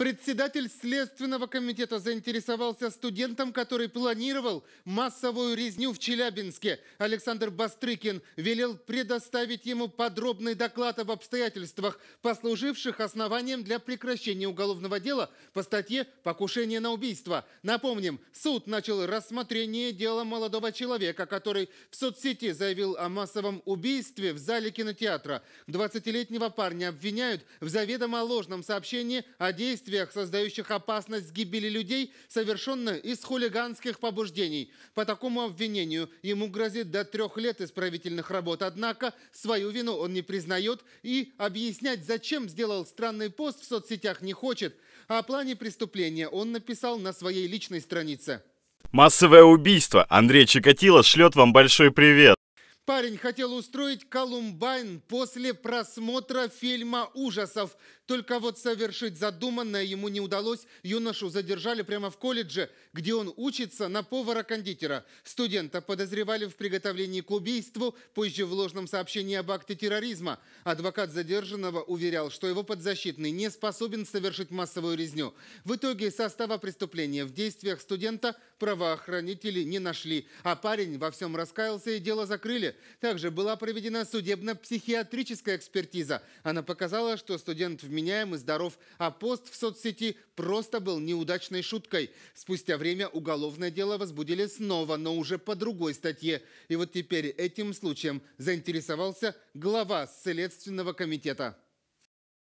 Председатель Следственного комитета заинтересовался студентом, который планировал массовую резню в Челябинске. Александр Бастрыкин велел предоставить ему подробный доклад об обстоятельствах, послуживших основанием для прекращения уголовного дела по статье «Покушение на убийство». Напомним, суд начал рассмотрение дела молодого человека, который в соцсети заявил о массовом убийстве в зале кинотеатра. 20-летнего парня обвиняют в заведомо ложном сообщении о действиях действиях, создающих опасность гибели людей, совершенно из хулиганских побуждений. По такому обвинению ему грозит до трех лет исправительных работ. Однако свою вину он не признает и объяснять, зачем сделал странный пост в соцсетях, не хочет. О плане преступления он написал на своей личной странице. Массовое убийство. Андрей Чикатило шлет вам большой привет. Парень хотел устроить Колумбайн после просмотра фильма ужасов. Только вот совершить задуманное ему не удалось. Юношу задержали прямо в колледже, где он учится на повара-кондитера. Студента подозревали в приготовлении к убийству, позже в ложном сообщении об акте терроризма. Адвокат задержанного уверял, что его подзащитный не способен совершить массовую резню. В итоге состава преступления в действиях студента правоохранители не нашли, а парень во всем раскаялся и дело закрыли. Также была проведена судебно-психиатрическая экспертиза. Она показала, что студент вменяем и здоров, а пост в соцсети просто был неудачной шуткой. Спустя время уголовное дело возбудили снова, но уже по другой статье. И вот теперь этим случаем заинтересовался глава Следственного комитета.